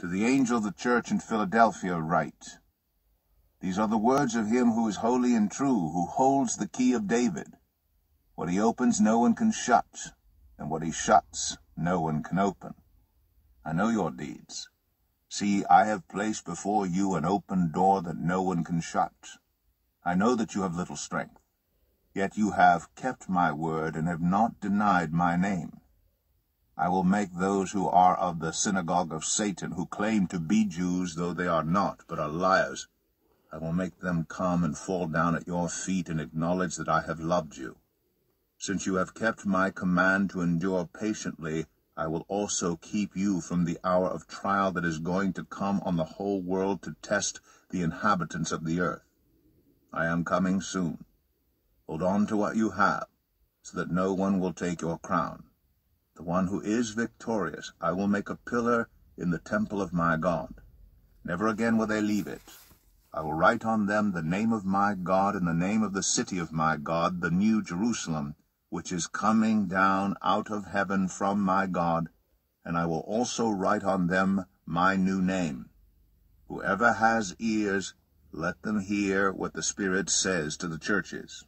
To the angel of the church in Philadelphia write, These are the words of him who is holy and true, who holds the key of David. What he opens no one can shut, and what he shuts no one can open. I know your deeds. See, I have placed before you an open door that no one can shut. I know that you have little strength, yet you have kept my word and have not denied my name. I will make those who are of the synagogue of Satan, who claim to be Jews, though they are not, but are liars, I will make them come and fall down at your feet and acknowledge that I have loved you. Since you have kept my command to endure patiently, I will also keep you from the hour of trial that is going to come on the whole world to test the inhabitants of the earth. I am coming soon. Hold on to what you have, so that no one will take your crown the one who is victorious, I will make a pillar in the temple of my God. Never again will they leave it. I will write on them the name of my God and the name of the city of my God, the new Jerusalem, which is coming down out of heaven from my God, and I will also write on them my new name. Whoever has ears, let them hear what the Spirit says to the churches.